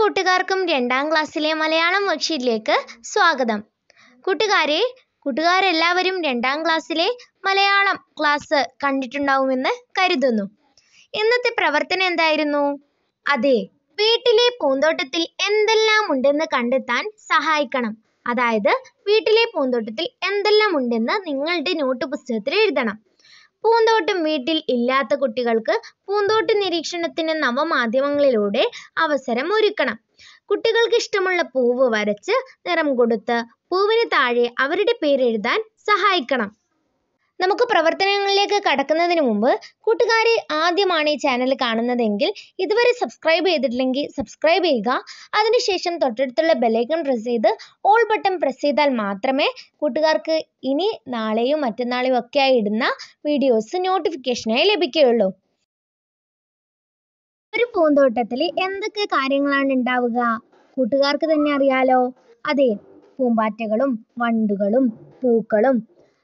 കൂട്ടുകാർക്കും രണ്ടാം ക്ലാസ്സിലെ മലയാളം വർക്ക്ഷീറ്റിലേക്ക് സ്വാഗതം കൂട്ടുകാരെ കൂട്ടുകാരെല്ലാവരും രണ്ടാം ക്ലാസ്സിലെ മലയാളം ക്ലാസ് കണ്ടിട്ടുണ്ടാവുമെന്ന് കരുതുന്നു ഇന്നത്തെ പ്രവർത്തനം എന്തായിരുന്നു അതെ വീട്ടിലെ പൂന്തോട്ടത്തിൽ എന്തെല്ലാം ഉണ്ടെന്ന് കണ്ടെത്താൻ സഹായിക്കണം അതായത് വീട്ടിലെ പൂന്തോട്ടത്തിൽ എന്തെല്ലാം ഉണ്ടെന്ന് നിങ്ങളുടെ നോട്ട് പുസ്തകത്തിൽ എഴുതണം പൂന്തോട്ടം വീട്ടിൽ ഇല്ലാത്ത കുട്ടികൾക്ക് പൂന്തോട്ട നിരീക്ഷണത്തിന് നവമാധ്യമങ്ങളിലൂടെ അവസരം ഒരുക്കണം. കുട്ടികൾക്ക് ഇഷ്ടമുള്ള പൂവ് വരച്ച് നിറം കൊടുത്ത് പൂവിന് താഴെ അവരുടെ പേരെഴുതാൻ സഹായിക്കണം. നമുക്ക് പ്രവർത്തനങ്ങളിലേക്ക് കടക്കുന്നതിന് മുമ്പ് കൂട്ടുകാർ ആദ്യമാണ് ഈ ചാനൽ കാണുന്നതെങ്കിൽ ഇതുവരെ സബ്സ്ക്രൈബ് ചെയ്തിട്ടില്ലെങ്കിൽ സബ്സ്ക്രൈബ് ചെയ്യുക അതിനുശേഷം തൊട്ടടുത്തുള്ള ഐക്കൺ പ്രസ് ചെയ്ത് ഓൾ ബട്ടൺ പ്രസ് ചെയ്താൽ മാത്രമേ കൂട്ടുകാർക്ക് ഇനി നാളെയും മറ്റന്നാളെയും ഒക്കെ ആയി ഇടുന്ന വീഡിയോസ് നോട്ടിഫിക്കേഷനായി ലഭിക്കുകയുള്ളൂ ഒരു പൂന്തോട്ടത്തിൽ എന്തൊക്കെ കാര്യങ്ങളാണ് ഉണ്ടാവുക കൂട്ടുകാർക്ക് തന്നെ അറിയാലോ അതെ പൂമ്പാറ്റകളും വണ്ടുകളും പൂക്കളും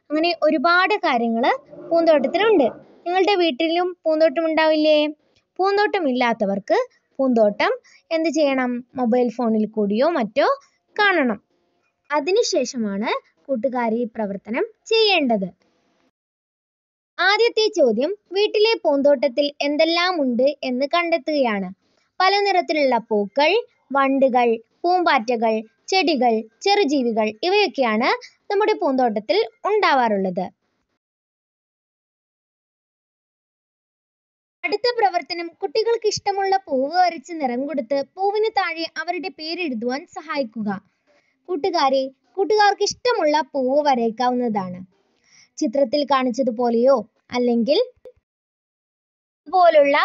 അങ്ങനെ ഒരുപാട് കാര്യങ്ങൾ പൂന്തോട്ടത്തിലുണ്ട് നിങ്ങളുടെ വീട്ടിലും പൂന്തോട്ടം ഉണ്ടാവില്ലേ പൂന്തോട്ടം ഇല്ലാത്തവർക്ക് പൂന്തോട്ടം എന്ത് ചെയ്യണം മൊബൈൽ ഫോണിൽ കൂടിയോ മറ്റോ കാണണം അതിനുശേഷമാണ് കൂട്ടുകാർ ഈ പ്രവർത്തനം ചെയ്യേണ്ടത് ആദ്യത്തെ ചോദ്യം വീട്ടിലെ പൂന്തോട്ടത്തിൽ എന്തെല്ലാം ഉണ്ട് എന്ന് കണ്ടെത്തുകയാണ് പല നിറത്തിലുള്ള പൂക്കൾ വണ്ടുകൾ പൂമ്പാറ്റകൾ ചെടികൾ ചെറുജീവികൾ ഇവയൊക്കെയാണ് നമ്മുടെ പൂന്തോട്ടത്തിൽ ഉണ്ടാവാറുള്ളത് അടുത്ത പ്രവർത്തനം കുട്ടികൾക്ക് ഇഷ്ടമുള്ള പൂവ് വരച്ച് നിറം കൊടുത്ത് പൂവിന് താഴെ അവരുടെ പേരെഴുതുവാൻ സഹായിക്കുക കൂട്ടുകാരെ കൂട്ടുകാർക്ക് ഇഷ്ടമുള്ള പൂവ് വരയ്ക്കാവുന്നതാണ് ചിത്രത്തിൽ കാണിച്ചതുപോലെയോ അല്ലെങ്കിൽ പോലുള്ള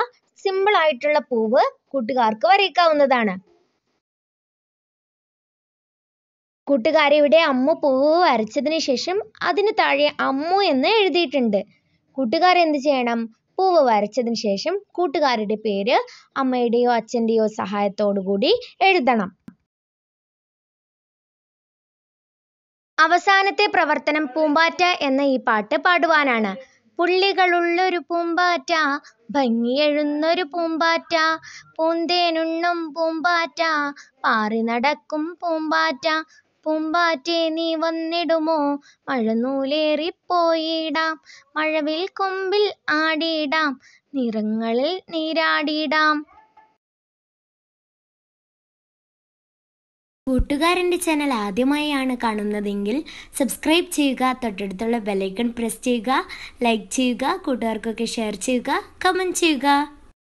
സിമ്പിൾ ആയിട്ടുള്ള പൂവ് കൂട്ടുകാർക്ക് വരയ്ക്കാവുന്നതാണ് കൂട്ടുകാരിയുടെ അമ്മ പൂവ് വരച്ചതിന് ശേഷം അതിന് താഴെ അമ്മു എന്ന് എഴുതിയിട്ടുണ്ട് കൂട്ടുകാർ എന്ത് ചെയ്യണം പൂവ് വരച്ചതിന് ശേഷം കൂട്ടുകാരുടെ പേര് അമ്മയുടെയോ അച്ഛൻ്റെയോ കൂടി എഴുതണം അവസാനത്തെ പ്രവർത്തനം പൂമ്പാറ്റ എന്ന ഈ പാട്ട് പാടുവാനാണ് പുള്ളികളുള്ളൊരു പൂമ്പാറ്റ ഭംഗിയെഴുന്നൊരു പൂമ്പാറ്റ പൂന്തേനുണ്ണും പൂമ്പാറ്റ പാറി നടക്കും പൂമ്പാറ്റ പൂമ്പാറ്റേ നീ വന്നിടുമോ മഴനൂലേറിപ്പോയിടാം മഴവിൽ കൊമ്പിൽ ആടിയിടാം നിറങ്ങളിൽ നീരാടിയിടാം കൂട്ടുകാരൻ്റെ ചാനൽ ആദ്യമായാണ് കാണുന്നതെങ്കിൽ സബ്സ്ക്രൈബ് ചെയ്യുക തൊട്ടടുത്തുള്ള ബെലൈക്കൺ പ്രസ് ചെയ്യുക ലൈക്ക് ചെയ്യുക കൂട്ടുകാർക്കൊക്കെ ഷെയർ ചെയ്യുക കമൻറ്റ് ചെയ്യുക